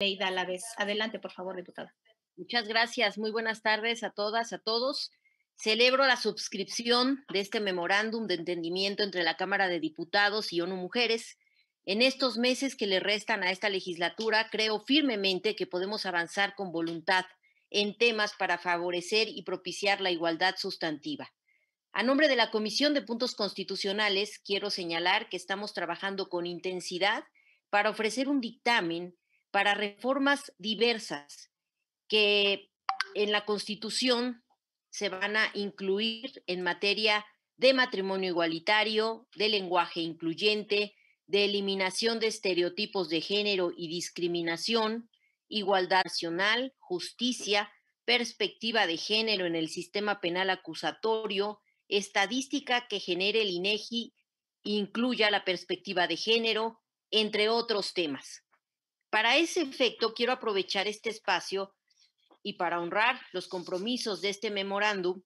Leida a la vez. Adelante, por favor, diputada. Muchas gracias. Muy buenas tardes a todas, a todos. Celebro la suscripción de este memorándum de entendimiento entre la Cámara de Diputados y ONU Mujeres. En estos meses que le restan a esta legislatura, creo firmemente que podemos avanzar con voluntad en temas para favorecer y propiciar la igualdad sustantiva. A nombre de la Comisión de Puntos Constitucionales, quiero señalar que estamos trabajando con intensidad para ofrecer un dictamen para reformas diversas que en la Constitución se van a incluir en materia de matrimonio igualitario, de lenguaje incluyente, de eliminación de estereotipos de género y discriminación, igualdad nacional, justicia, perspectiva de género en el sistema penal acusatorio, estadística que genere el INEGI incluya la perspectiva de género, entre otros temas. Para ese efecto, quiero aprovechar este espacio y para honrar los compromisos de este memorándum,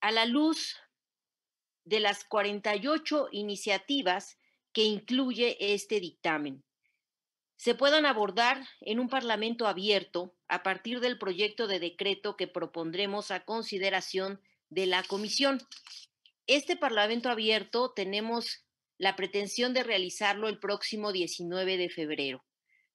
a la luz de las 48 iniciativas que incluye este dictamen. Se puedan abordar en un Parlamento abierto a partir del proyecto de decreto que propondremos a consideración de la Comisión. Este Parlamento abierto tenemos la pretensión de realizarlo el próximo 19 de febrero.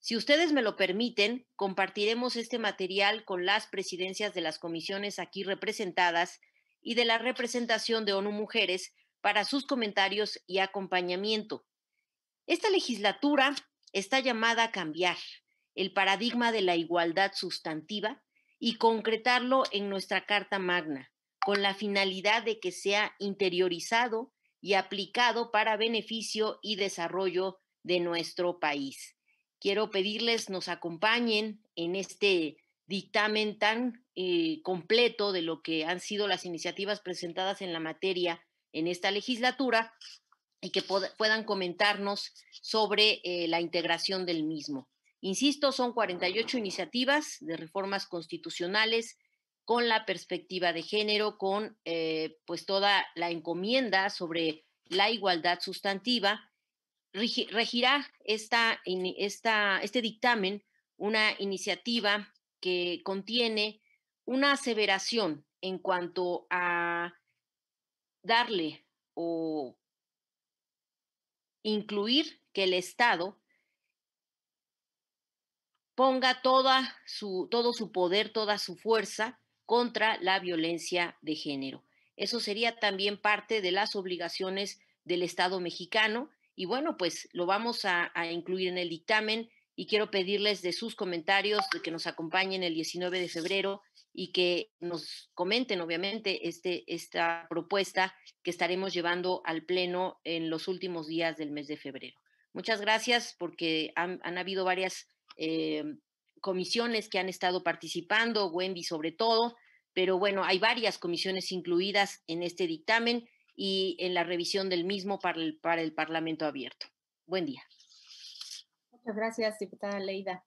Si ustedes me lo permiten, compartiremos este material con las presidencias de las comisiones aquí representadas y de la representación de ONU Mujeres para sus comentarios y acompañamiento. Esta legislatura está llamada a cambiar el paradigma de la igualdad sustantiva y concretarlo en nuestra Carta Magna, con la finalidad de que sea interiorizado y aplicado para beneficio y desarrollo de nuestro país quiero pedirles nos acompañen en este dictamen tan eh, completo de lo que han sido las iniciativas presentadas en la materia en esta legislatura y que puedan comentarnos sobre eh, la integración del mismo. Insisto, son 48 iniciativas de reformas constitucionales con la perspectiva de género, con eh, pues toda la encomienda sobre la igualdad sustantiva regirá este dictamen una iniciativa que contiene una aseveración en cuanto a darle o incluir que el Estado ponga toda su, todo su poder, toda su fuerza contra la violencia de género. Eso sería también parte de las obligaciones del Estado mexicano y bueno, pues lo vamos a, incluir en el dictamen y quiero pedirles de sus comentarios, que nos acompañen el 19 de febrero y que nos comenten, obviamente, este, esta propuesta que estaremos llevando al Pleno en los últimos días del mes de febrero. Muchas gracias porque han, habido varias eh, comisiones que han estado participando, Wendy sobre todo, pero bueno, hay varias comisiones incluidas en este dictamen y en la revisión del mismo para el, para el Parlamento Abierto. Buen día. Muchas gracias, diputada Leida.